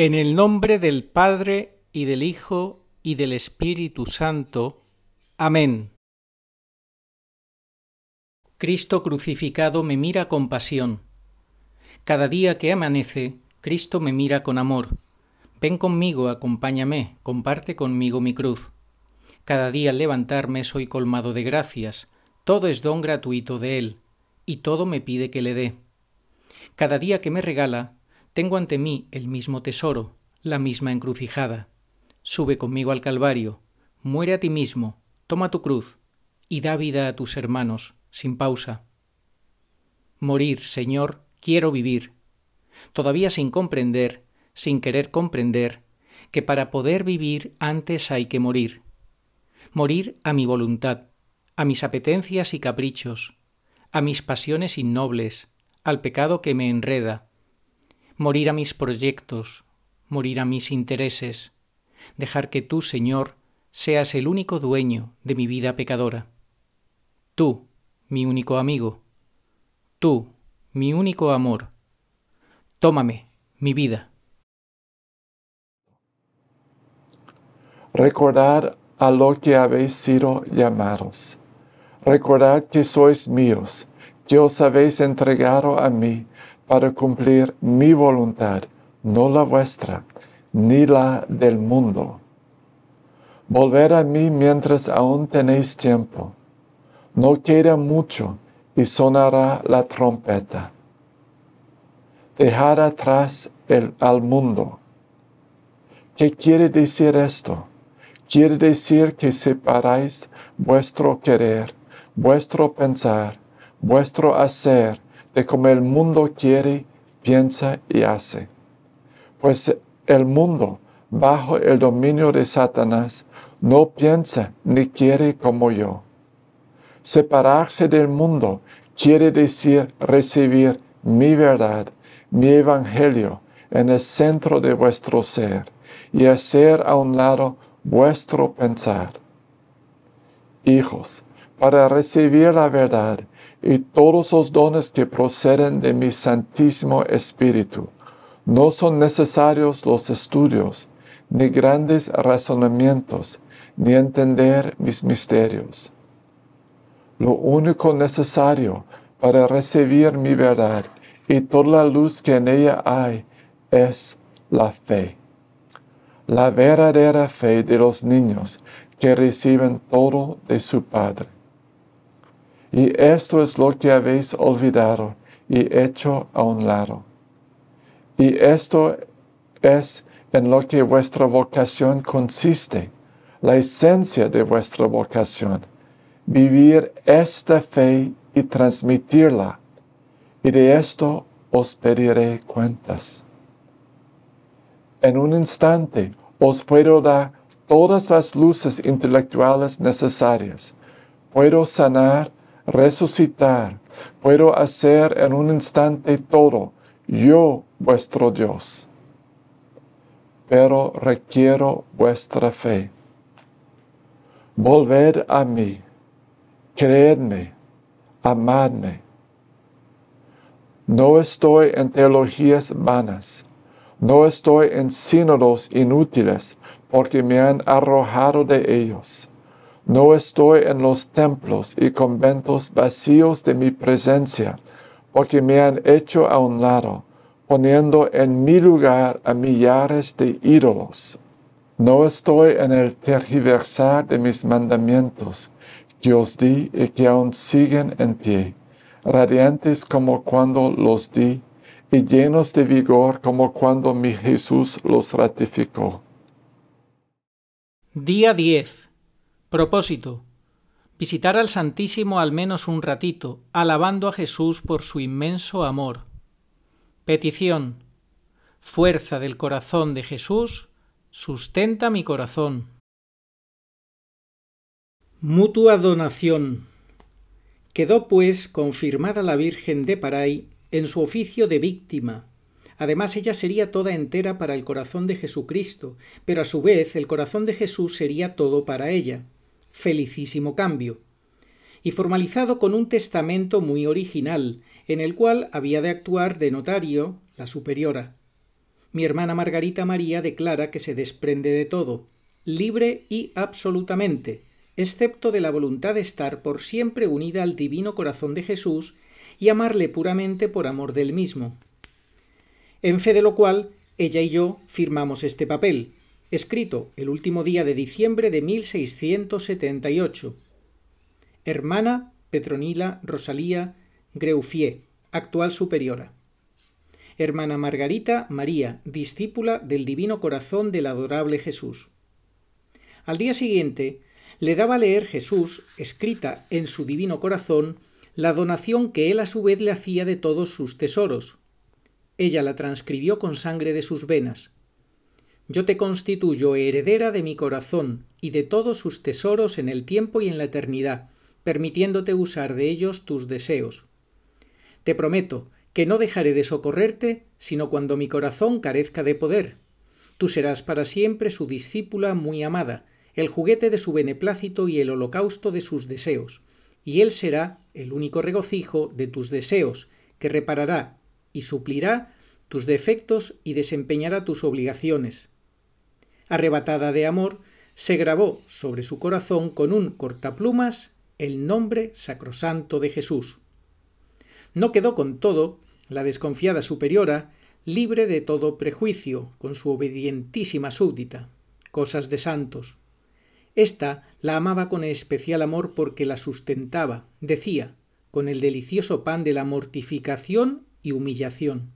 En el nombre del Padre y del Hijo y del Espíritu Santo. Amén. Cristo crucificado me mira con pasión. Cada día que amanece, Cristo me mira con amor. Ven conmigo, acompáñame, comparte conmigo mi cruz. Cada día al levantarme soy colmado de gracias, todo es don gratuito de Él, y todo me pide que le dé. Cada día que me regala, tengo ante mí el mismo tesoro, la misma encrucijada. Sube conmigo al Calvario, muere a ti mismo, toma tu cruz y da vida a tus hermanos, sin pausa. Morir, Señor, quiero vivir, todavía sin comprender, sin querer comprender, que para poder vivir antes hay que morir. Morir a mi voluntad, a mis apetencias y caprichos, a mis pasiones innobles, al pecado que me enreda, morir a mis proyectos, morir a mis intereses, dejar que tú, Señor, seas el único dueño de mi vida pecadora. Tú, mi único amigo, tú, mi único amor, tómame, mi vida. Recordad a lo que habéis sido llamados. Recordad que sois míos, que os habéis entregado a mí para cumplir mi voluntad, no la vuestra, ni la del mundo. Volver a mí mientras aún tenéis tiempo. No queda mucho y sonará la trompeta. Dejar atrás el, al mundo. ¿Qué quiere decir esto? Quiere decir que separáis vuestro querer, vuestro pensar, vuestro hacer de cómo el mundo quiere, piensa y hace. Pues el mundo, bajo el dominio de Satanás, no piensa ni quiere como yo. Separarse del mundo quiere decir recibir mi verdad, mi evangelio en el centro de vuestro ser y hacer a un lado vuestro pensar. Hijos, para recibir la verdad y todos los dones que proceden de mi Santísimo Espíritu. No son necesarios los estudios, ni grandes razonamientos, ni entender mis misterios. Lo único necesario para recibir mi verdad y toda la luz que en ella hay es la fe. La verdadera fe de los niños que reciben todo de su Padre y esto es lo que habéis olvidado y hecho a un lado. Y esto es en lo que vuestra vocación consiste, la esencia de vuestra vocación, vivir esta fe y transmitirla. Y de esto os pediré cuentas. En un instante os puedo dar todas las luces intelectuales necesarias. Puedo sanar resucitar. Puedo hacer en un instante todo, yo vuestro Dios. Pero requiero vuestra fe. Volved a mí, creedme, amadme. No estoy en teologías vanas, no estoy en sínodos inútiles, porque me han arrojado de ellos. No estoy en los templos y conventos vacíos de mi presencia, porque me han hecho a un lado, poniendo en mi lugar a millares de ídolos. No estoy en el tergiversar de mis mandamientos, que os di y que aún siguen en pie, radiantes como cuando los di, y llenos de vigor como cuando mi Jesús los ratificó. Día 10 Propósito. Visitar al Santísimo al menos un ratito, alabando a Jesús por su inmenso amor. Petición. Fuerza del corazón de Jesús, sustenta mi corazón. Mutua donación. Quedó pues confirmada la Virgen de Paray en su oficio de víctima. Además ella sería toda entera para el corazón de Jesucristo, pero a su vez el corazón de Jesús sería todo para ella felicísimo cambio, y formalizado con un testamento muy original, en el cual había de actuar de notario la superiora. Mi hermana Margarita María declara que se desprende de todo, libre y absolutamente, excepto de la voluntad de estar por siempre unida al divino corazón de Jesús y amarle puramente por amor del mismo. En fe de lo cual, ella y yo firmamos este papel, escrito el último día de diciembre de 1678. Hermana Petronila Rosalía Greufier, actual superiora. Hermana Margarita María, discípula del Divino Corazón del Adorable Jesús. Al día siguiente le daba a leer Jesús, escrita en su Divino Corazón, la donación que él a su vez le hacía de todos sus tesoros. Ella la transcribió con sangre de sus venas yo te constituyo heredera de mi corazón y de todos sus tesoros en el tiempo y en la eternidad, permitiéndote usar de ellos tus deseos. Te prometo que no dejaré de socorrerte, sino cuando mi corazón carezca de poder. Tú serás para siempre su discípula muy amada, el juguete de su beneplácito y el holocausto de sus deseos, y él será el único regocijo de tus deseos, que reparará y suplirá tus defectos y desempeñará tus obligaciones, arrebatada de amor, se grabó sobre su corazón con un cortaplumas el nombre sacrosanto de Jesús. No quedó con todo la desconfiada superiora libre de todo prejuicio con su obedientísima súbdita, cosas de santos. Esta la amaba con especial amor porque la sustentaba, decía, con el delicioso pan de la mortificación y humillación.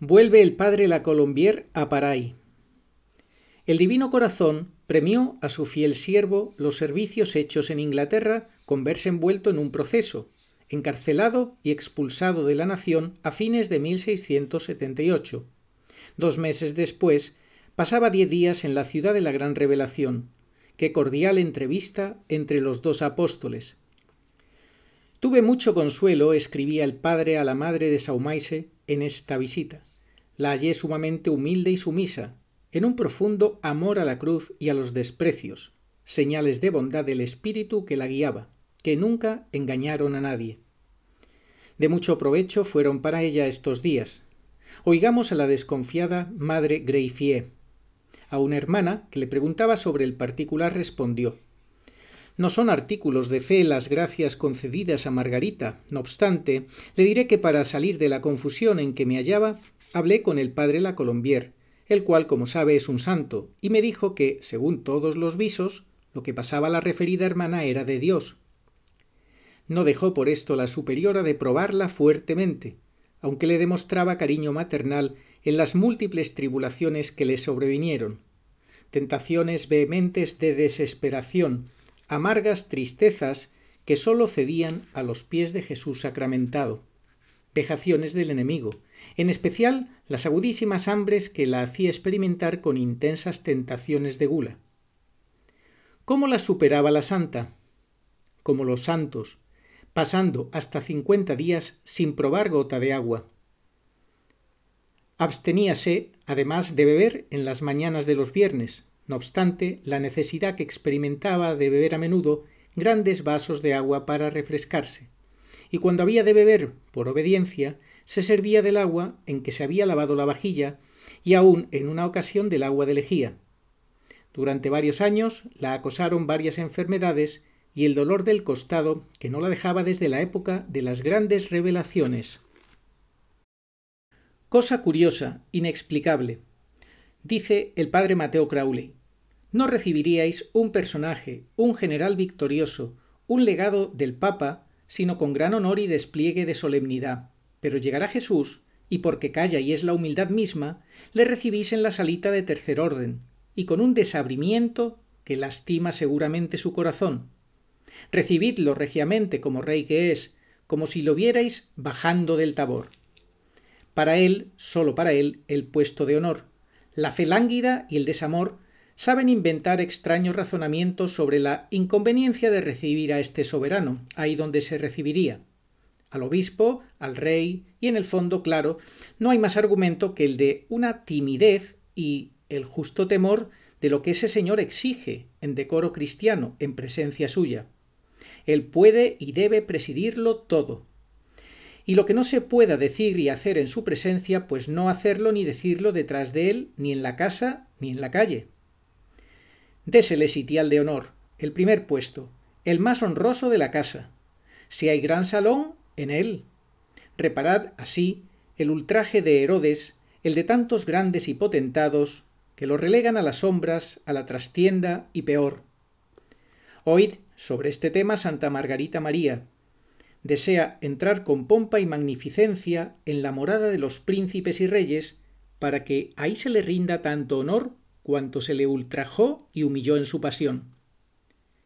Vuelve el padre la Colombier a Paray. El Divino Corazón premió a su fiel siervo los servicios hechos en Inglaterra con verse envuelto en un proceso, encarcelado y expulsado de la nación a fines de 1678. Dos meses después, pasaba diez días en la ciudad de la Gran Revelación. Qué cordial entrevista entre los dos apóstoles. Tuve mucho consuelo, escribía el padre a la madre de Saumaise en esta visita la hallé sumamente humilde y sumisa en un profundo amor a la cruz y a los desprecios señales de bondad del espíritu que la guiaba que nunca engañaron a nadie de mucho provecho fueron para ella estos días oigamos a la desconfiada madre Greyfier. a una hermana que le preguntaba sobre el particular respondió no son artículos de fe las gracias concedidas a margarita no obstante le diré que para salir de la confusión en que me hallaba Hablé con el padre La Colombier, el cual, como sabe, es un santo, y me dijo que, según todos los visos, lo que pasaba a la referida hermana era de Dios. No dejó por esto la superiora de probarla fuertemente, aunque le demostraba cariño maternal en las múltiples tribulaciones que le sobrevinieron, tentaciones vehementes de desesperación, amargas tristezas que sólo cedían a los pies de Jesús sacramentado vejaciones del enemigo, en especial las agudísimas hambres que la hacía experimentar con intensas tentaciones de gula. ¿Cómo las superaba la santa? Como los santos, pasando hasta cincuenta días sin probar gota de agua. Absteníase, además, de beber en las mañanas de los viernes, no obstante, la necesidad que experimentaba de beber a menudo grandes vasos de agua para refrescarse y cuando había de beber por obediencia, se servía del agua en que se había lavado la vajilla y aún en una ocasión del agua de lejía. Durante varios años la acosaron varias enfermedades y el dolor del costado que no la dejaba desde la época de las grandes revelaciones. Cosa curiosa, inexplicable. Dice el padre Mateo Crowley, no recibiríais un personaje, un general victorioso, un legado del Papa sino con gran honor y despliegue de solemnidad. Pero llegará Jesús, y porque calla y es la humildad misma, le recibís en la salita de tercer orden, y con un desabrimiento que lastima seguramente su corazón. Recibidlo regiamente como rey que es, como si lo vierais bajando del tabor. Para él, sólo para él, el puesto de honor, la fe lánguida y el desamor saben inventar extraños razonamientos sobre la inconveniencia de recibir a este soberano, ahí donde se recibiría. Al obispo, al rey, y en el fondo, claro, no hay más argumento que el de una timidez y el justo temor de lo que ese señor exige en decoro cristiano, en presencia suya. Él puede y debe presidirlo todo. Y lo que no se pueda decir y hacer en su presencia, pues no hacerlo ni decirlo detrás de él, ni en la casa, ni en la calle désele sitial de honor, el primer puesto, el más honroso de la casa. Si hay gran salón, en él. Reparad así el ultraje de Herodes, el de tantos grandes y potentados, que lo relegan a las sombras, a la trastienda y peor. Oíd sobre este tema Santa Margarita María. Desea entrar con pompa y magnificencia en la morada de los príncipes y reyes, para que ahí se le rinda tanto honor cuanto se le ultrajó y humilló en su pasión.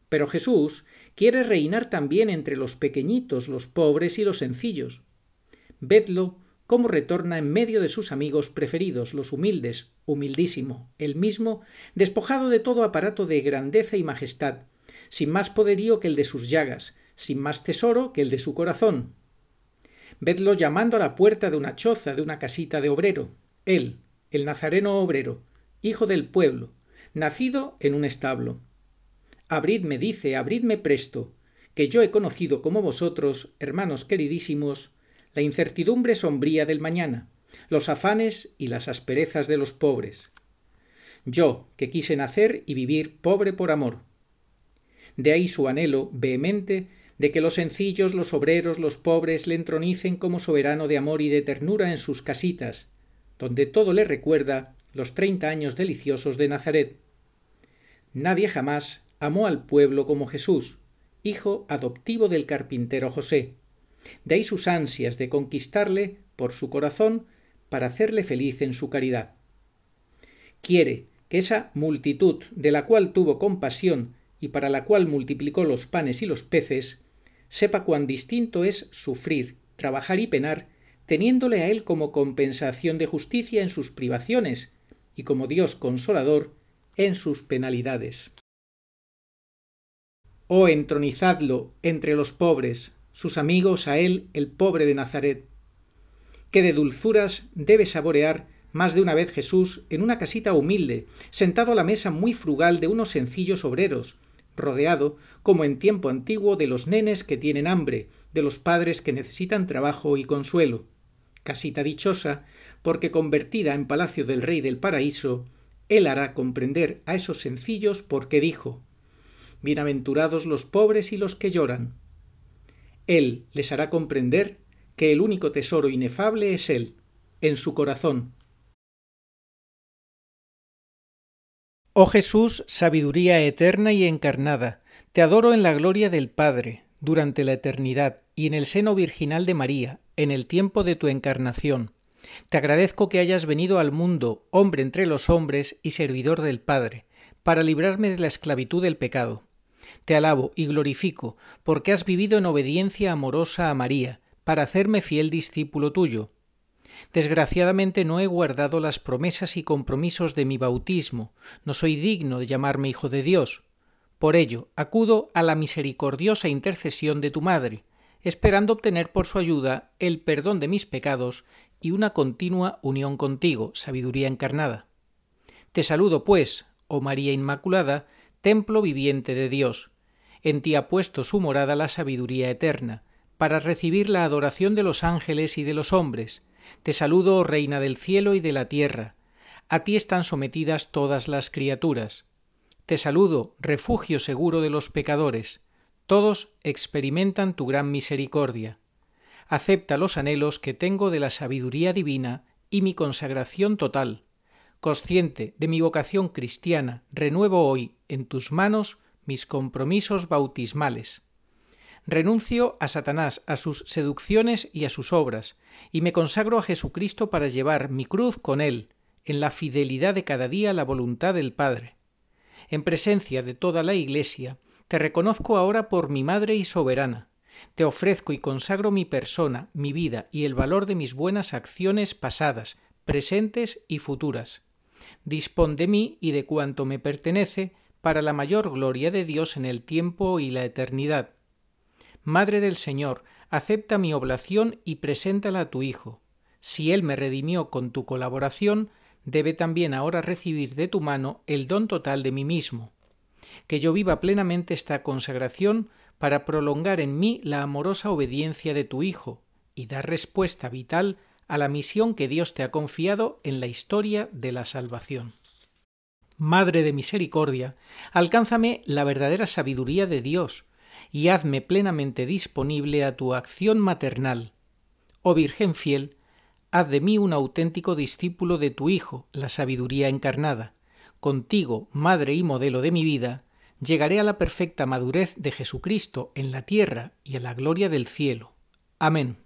Pero Jesús quiere reinar también entre los pequeñitos, los pobres y los sencillos. Vedlo cómo retorna en medio de sus amigos preferidos, los humildes, humildísimo, el mismo, despojado de todo aparato de grandeza y majestad, sin más poderío que el de sus llagas, sin más tesoro que el de su corazón. Vedlo llamando a la puerta de una choza, de una casita de obrero, él, el nazareno obrero, hijo del pueblo, nacido en un establo. Abridme, dice, abridme presto, que yo he conocido como vosotros, hermanos queridísimos, la incertidumbre sombría del mañana, los afanes y las asperezas de los pobres. Yo, que quise nacer y vivir pobre por amor. De ahí su anhelo vehemente de que los sencillos, los obreros, los pobres le entronicen como soberano de amor y de ternura en sus casitas, donde todo le recuerda los treinta años deliciosos de Nazaret. Nadie jamás amó al pueblo como Jesús, hijo adoptivo del carpintero José. De ahí sus ansias de conquistarle por su corazón para hacerle feliz en su caridad. Quiere que esa multitud de la cual tuvo compasión y para la cual multiplicó los panes y los peces, sepa cuán distinto es sufrir, trabajar y penar, teniéndole a él como compensación de justicia en sus privaciones y como Dios consolador en sus penalidades. Oh entronizadlo entre los pobres, sus amigos a él el pobre de Nazaret, que de dulzuras debe saborear más de una vez Jesús en una casita humilde, sentado a la mesa muy frugal de unos sencillos obreros, rodeado, como en tiempo antiguo, de los nenes que tienen hambre, de los padres que necesitan trabajo y consuelo, casita dichosa, porque convertida en palacio del Rey del Paraíso, Él hará comprender a esos sencillos por qué dijo, Bienaventurados los pobres y los que lloran. Él les hará comprender que el único tesoro inefable es Él, en su corazón. Oh Jesús, sabiduría eterna y encarnada, te adoro en la gloria del Padre, durante la eternidad, y en el seno virginal de María, en el tiempo de tu encarnación. Te agradezco que hayas venido al mundo, hombre entre los hombres y servidor del Padre, para librarme de la esclavitud del pecado. Te alabo y glorifico, porque has vivido en obediencia amorosa a María, para hacerme fiel discípulo tuyo. Desgraciadamente no he guardado las promesas y compromisos de mi bautismo, no soy digno de llamarme hijo de Dios. Por ello, acudo a la misericordiosa intercesión de tu Madre, esperando obtener por su ayuda el perdón de mis pecados y una continua unión contigo, sabiduría encarnada. Te saludo, pues, oh María Inmaculada, templo viviente de Dios. En ti ha puesto su morada la sabiduría eterna, para recibir la adoración de los ángeles y de los hombres. Te saludo, oh Reina del cielo y de la tierra. A ti están sometidas todas las criaturas. Te saludo, refugio seguro de los pecadores todos experimentan tu gran misericordia. Acepta los anhelos que tengo de la sabiduría divina y mi consagración total. Consciente de mi vocación cristiana, renuevo hoy en tus manos mis compromisos bautismales. Renuncio a Satanás, a sus seducciones y a sus obras, y me consagro a Jesucristo para llevar mi cruz con Él, en la fidelidad de cada día a la voluntad del Padre. En presencia de toda la Iglesia, te reconozco ahora por mi madre y soberana. Te ofrezco y consagro mi persona, mi vida y el valor de mis buenas acciones pasadas, presentes y futuras. Dispón de mí y de cuanto me pertenece para la mayor gloria de Dios en el tiempo y la eternidad. Madre del Señor, acepta mi oblación y preséntala a tu Hijo. Si Él me redimió con tu colaboración, debe también ahora recibir de tu mano el don total de mí mismo, que yo viva plenamente esta consagración para prolongar en mí la amorosa obediencia de tu Hijo y dar respuesta vital a la misión que Dios te ha confiado en la historia de la salvación. Madre de Misericordia, alcánzame la verdadera sabiduría de Dios y hazme plenamente disponible a tu acción maternal. Oh Virgen fiel, haz de mí un auténtico discípulo de tu Hijo, la sabiduría encarnada contigo, Madre y modelo de mi vida, llegaré a la perfecta madurez de Jesucristo en la tierra y a la gloria del cielo. Amén.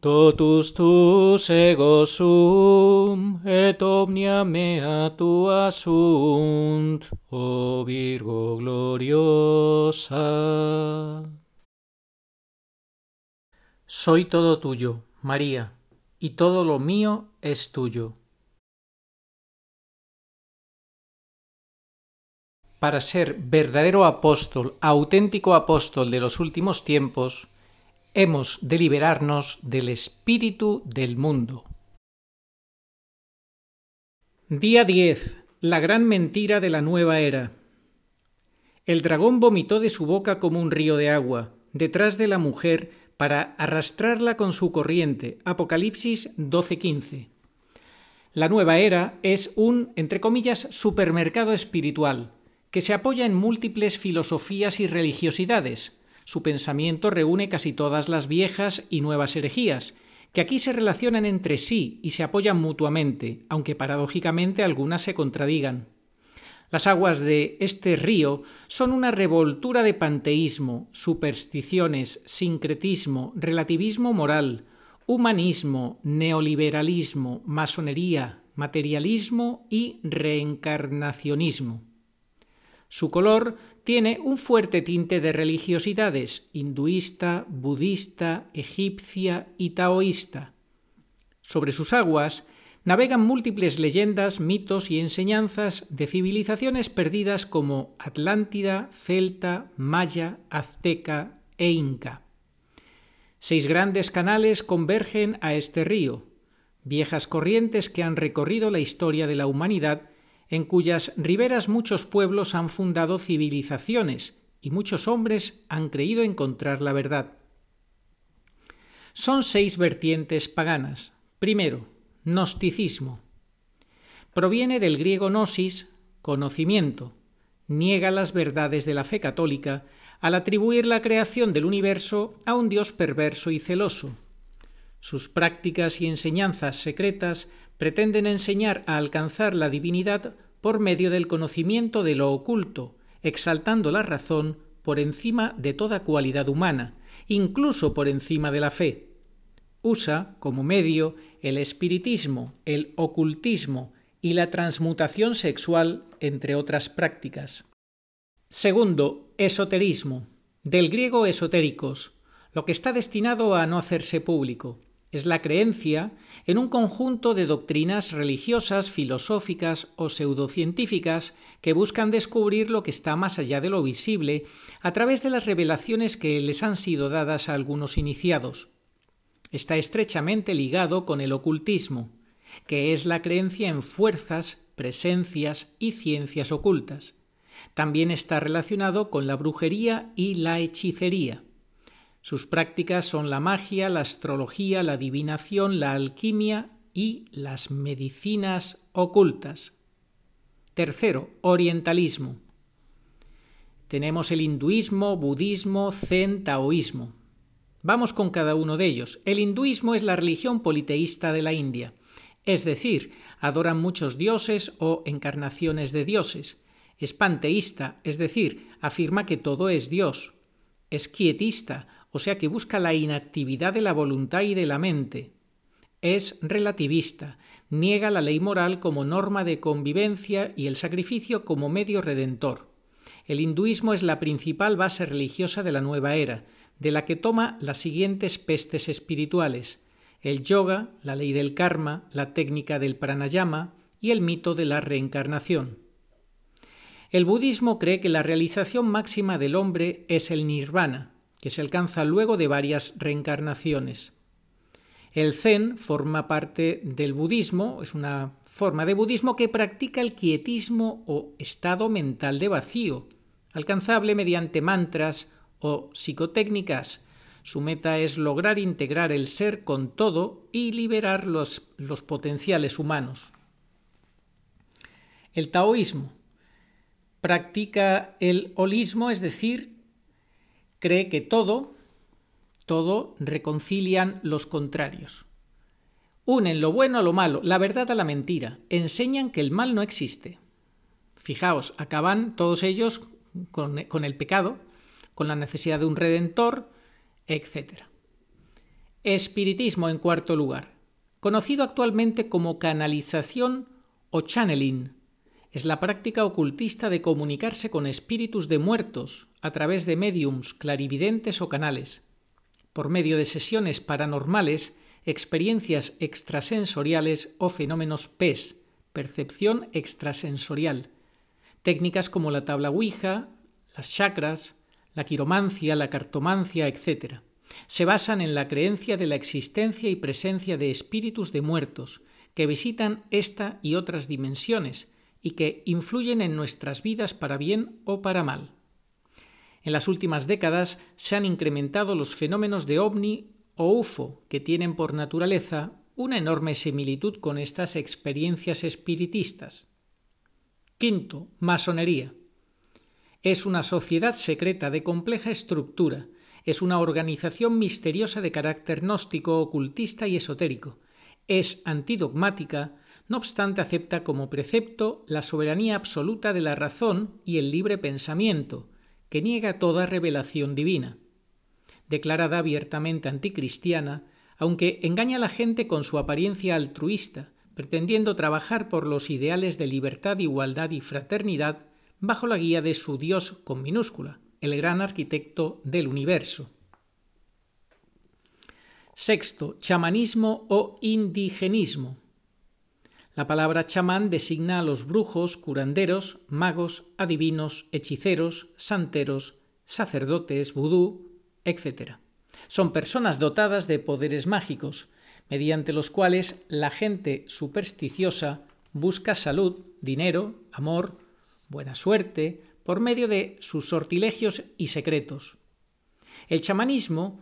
Totus tus et omnia mea oh Virgo gloriosa. Soy todo tuyo, María, y todo lo mío es tuyo. para ser verdadero apóstol, auténtico apóstol de los últimos tiempos, hemos de liberarnos del espíritu del mundo. Día 10. La gran mentira de la nueva era. El dragón vomitó de su boca como un río de agua, detrás de la mujer, para arrastrarla con su corriente. Apocalipsis 12:15. La nueva era es un, entre comillas, supermercado espiritual, que se apoya en múltiples filosofías y religiosidades. Su pensamiento reúne casi todas las viejas y nuevas herejías, que aquí se relacionan entre sí y se apoyan mutuamente, aunque paradójicamente algunas se contradigan. Las aguas de este río son una revoltura de panteísmo, supersticiones, sincretismo, relativismo moral, humanismo, neoliberalismo, masonería, materialismo y reencarnacionismo. Su color tiene un fuerte tinte de religiosidades hinduista, budista, egipcia y taoísta. Sobre sus aguas navegan múltiples leyendas, mitos y enseñanzas de civilizaciones perdidas como Atlántida, Celta, Maya, Azteca e Inca. Seis grandes canales convergen a este río, viejas corrientes que han recorrido la historia de la humanidad en cuyas riberas muchos pueblos han fundado civilizaciones y muchos hombres han creído encontrar la verdad. Son seis vertientes paganas. Primero, gnosticismo. Proviene del griego gnosis, conocimiento. Niega las verdades de la fe católica al atribuir la creación del universo a un Dios perverso y celoso. Sus prácticas y enseñanzas secretas pretenden enseñar a alcanzar la divinidad por medio del conocimiento de lo oculto, exaltando la razón por encima de toda cualidad humana, incluso por encima de la fe. Usa como medio el espiritismo, el ocultismo y la transmutación sexual, entre otras prácticas. Segundo, esoterismo, del griego esotéricos, lo que está destinado a no hacerse público es la creencia en un conjunto de doctrinas religiosas, filosóficas o pseudocientíficas que buscan descubrir lo que está más allá de lo visible a través de las revelaciones que les han sido dadas a algunos iniciados. Está estrechamente ligado con el ocultismo, que es la creencia en fuerzas, presencias y ciencias ocultas. También está relacionado con la brujería y la hechicería. Sus prácticas son la magia, la astrología, la adivinación, la alquimia y las medicinas ocultas. Tercero, orientalismo. Tenemos el hinduismo, budismo, zen, taoísmo. Vamos con cada uno de ellos. El hinduismo es la religión politeísta de la India, es decir, adoran muchos dioses o encarnaciones de dioses. Es panteísta, es decir, afirma que todo es Dios es quietista, o sea que busca la inactividad de la voluntad y de la mente. Es relativista, niega la ley moral como norma de convivencia y el sacrificio como medio redentor. El hinduismo es la principal base religiosa de la nueva era, de la que toma las siguientes pestes espirituales, el yoga, la ley del karma, la técnica del pranayama y el mito de la reencarnación. El budismo cree que la realización máxima del hombre es el nirvana, que se alcanza luego de varias reencarnaciones. El zen forma parte del budismo, es una forma de budismo que practica el quietismo o estado mental de vacío, alcanzable mediante mantras o psicotécnicas. Su meta es lograr integrar el ser con todo y liberar los, los potenciales humanos. El taoísmo practica el holismo, es decir, cree que todo, todo reconcilian los contrarios. Unen lo bueno a lo malo, la verdad a la mentira, enseñan que el mal no existe. Fijaos, acaban todos ellos con, con el pecado, con la necesidad de un redentor, etc. Espiritismo en cuarto lugar, conocido actualmente como canalización o channeling, es la práctica ocultista de comunicarse con espíritus de muertos a través de mediums, clarividentes o canales, por medio de sesiones paranormales, experiencias extrasensoriales o fenómenos PES, percepción extrasensorial, técnicas como la tabla Ouija, las chakras, la quiromancia, la cartomancia, etc. Se basan en la creencia de la existencia y presencia de espíritus de muertos que visitan esta y otras dimensiones y que influyen en nuestras vidas para bien o para mal. En las últimas décadas se han incrementado los fenómenos de ovni o UFO, que tienen por naturaleza una enorme similitud con estas experiencias espiritistas. Quinto, masonería. Es una sociedad secreta de compleja estructura, es una organización misteriosa de carácter gnóstico, ocultista y esotérico, es antidogmática, no obstante acepta como precepto la soberanía absoluta de la razón y el libre pensamiento, que niega toda revelación divina. Declarada abiertamente anticristiana, aunque engaña a la gente con su apariencia altruista, pretendiendo trabajar por los ideales de libertad, igualdad y fraternidad bajo la guía de su Dios con minúscula, el gran arquitecto del universo. Sexto, chamanismo o indigenismo. La palabra chamán designa a los brujos, curanderos, magos, adivinos, hechiceros, santeros, sacerdotes, vudú, etc. Son personas dotadas de poderes mágicos, mediante los cuales la gente supersticiosa busca salud, dinero, amor, buena suerte, por medio de sus sortilegios y secretos. El chamanismo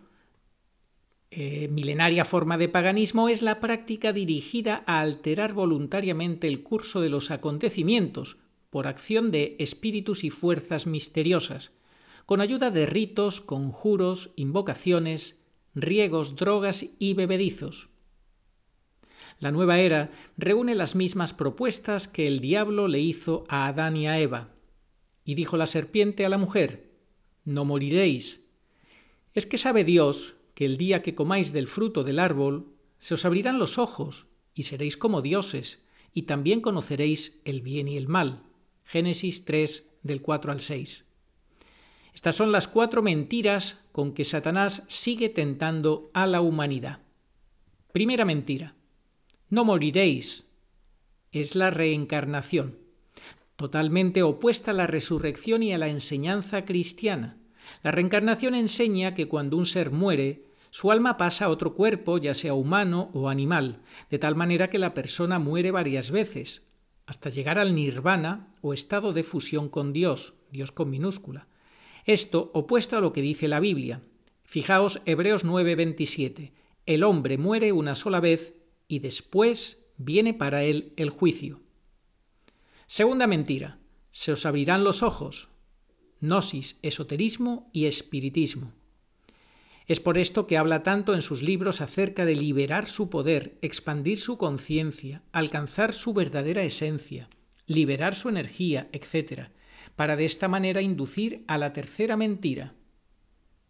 eh, milenaria forma de paganismo es la práctica dirigida a alterar voluntariamente el curso de los acontecimientos por acción de espíritus y fuerzas misteriosas, con ayuda de ritos, conjuros, invocaciones, riegos, drogas y bebedizos. La nueva era reúne las mismas propuestas que el diablo le hizo a Adán y a Eva. Y dijo la serpiente a la mujer, No moriréis. Es que sabe Dios el día que comáis del fruto del árbol, se os abrirán los ojos, y seréis como dioses, y también conoceréis el bien y el mal. Génesis 3 del 4 al 6. Estas son las cuatro mentiras con que Satanás sigue tentando a la humanidad. Primera mentira. No moriréis. Es la reencarnación, totalmente opuesta a la resurrección y a la enseñanza cristiana. La reencarnación enseña que cuando un ser muere, su alma pasa a otro cuerpo, ya sea humano o animal, de tal manera que la persona muere varias veces, hasta llegar al nirvana o estado de fusión con Dios, Dios con minúscula. Esto opuesto a lo que dice la Biblia. Fijaos Hebreos 9:27. El hombre muere una sola vez y después viene para él el juicio. Segunda mentira. Se os abrirán los ojos. Gnosis, esoterismo y espiritismo. Es por esto que habla tanto en sus libros acerca de liberar su poder, expandir su conciencia, alcanzar su verdadera esencia, liberar su energía, etc., para de esta manera inducir a la tercera mentira.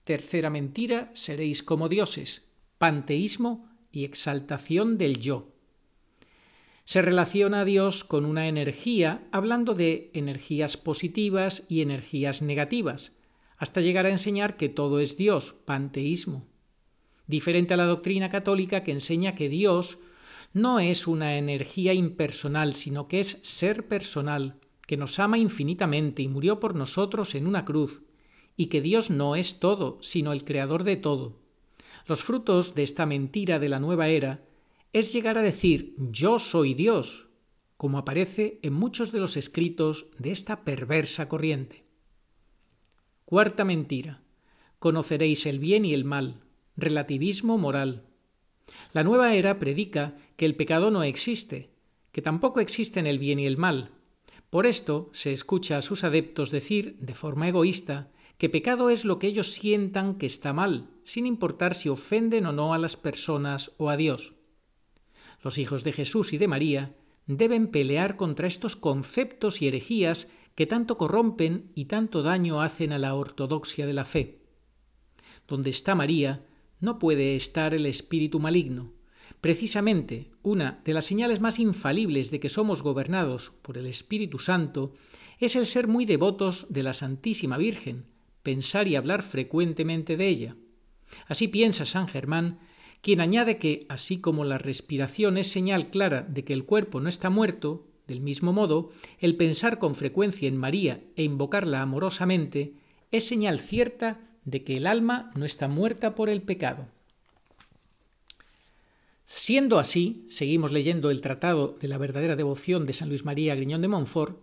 Tercera mentira, seréis como dioses, panteísmo y exaltación del yo. Se relaciona a Dios con una energía, hablando de energías positivas y energías negativas, hasta llegar a enseñar que todo es Dios, panteísmo, diferente a la doctrina católica que enseña que Dios no es una energía impersonal, sino que es ser personal, que nos ama infinitamente y murió por nosotros en una cruz, y que Dios no es todo, sino el creador de todo. Los frutos de esta mentira de la nueva era es llegar a decir yo soy Dios, como aparece en muchos de los escritos de esta perversa corriente. Cuarta mentira. Conoceréis el bien y el mal. Relativismo moral. La nueva era predica que el pecado no existe, que tampoco existen el bien y el mal. Por esto se escucha a sus adeptos decir, de forma egoísta, que pecado es lo que ellos sientan que está mal, sin importar si ofenden o no a las personas o a Dios. Los hijos de Jesús y de María deben pelear contra estos conceptos y herejías que tanto corrompen y tanto daño hacen a la ortodoxia de la fe. Donde está María, no puede estar el espíritu maligno. Precisamente, una de las señales más infalibles de que somos gobernados por el Espíritu Santo es el ser muy devotos de la Santísima Virgen, pensar y hablar frecuentemente de ella. Así piensa San Germán, quien añade que, así como la respiración es señal clara de que el cuerpo no está muerto, del mismo modo, el pensar con frecuencia en María e invocarla amorosamente es señal cierta de que el alma no está muerta por el pecado. Siendo así, seguimos leyendo el Tratado de la Verdadera Devoción de San Luis María Griñón de Montfort,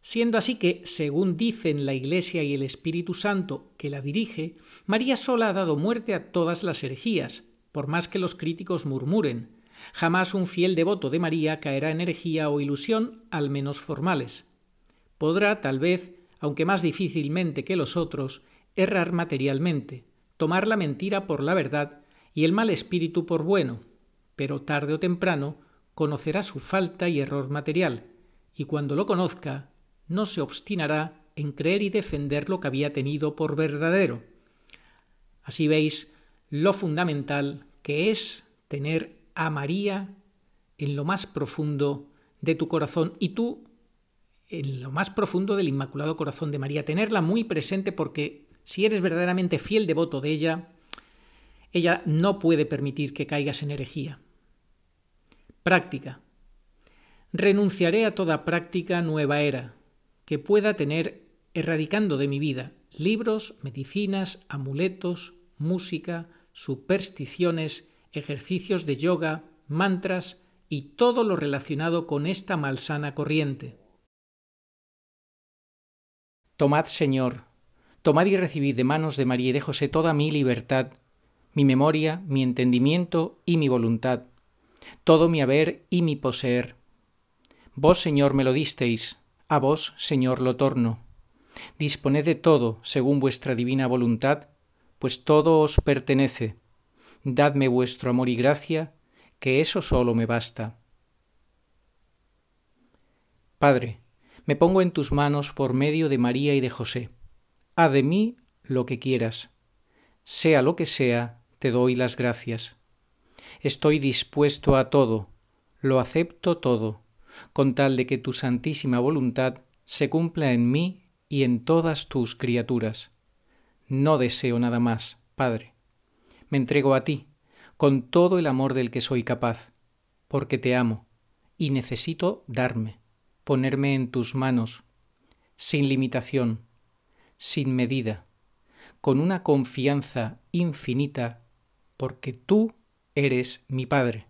siendo así que, según dicen la Iglesia y el Espíritu Santo que la dirige, María sola ha dado muerte a todas las herejías, por más que los críticos murmuren, Jamás un fiel devoto de María caerá en energía o ilusión, al menos formales. Podrá, tal vez, aunque más difícilmente que los otros, errar materialmente, tomar la mentira por la verdad y el mal espíritu por bueno, pero tarde o temprano conocerá su falta y error material, y cuando lo conozca, no se obstinará en creer y defender lo que había tenido por verdadero. Así veis lo fundamental que es tener a María en lo más profundo de tu corazón y tú en lo más profundo del Inmaculado Corazón de María. Tenerla muy presente porque si eres verdaderamente fiel devoto de ella, ella no puede permitir que caigas en herejía. Práctica. Renunciaré a toda práctica nueva era que pueda tener erradicando de mi vida libros, medicinas, amuletos, música, supersticiones ejercicios de yoga, mantras y todo lo relacionado con esta malsana corriente. Tomad, Señor, tomad y recibid de manos de María y de José toda mi libertad, mi memoria, mi entendimiento y mi voluntad, todo mi haber y mi poseer. Vos, Señor, me lo disteis, a vos, Señor, lo torno. Disponed de todo según vuestra divina voluntad, pues todo os pertenece, dadme vuestro amor y gracia, que eso solo me basta. Padre, me pongo en tus manos por medio de María y de José. Haz de mí lo que quieras. Sea lo que sea, te doy las gracias. Estoy dispuesto a todo, lo acepto todo, con tal de que tu santísima voluntad se cumpla en mí y en todas tus criaturas. No deseo nada más, Padre me entrego a ti, con todo el amor del que soy capaz, porque te amo y necesito darme, ponerme en tus manos, sin limitación, sin medida, con una confianza infinita, porque tú eres mi Padre.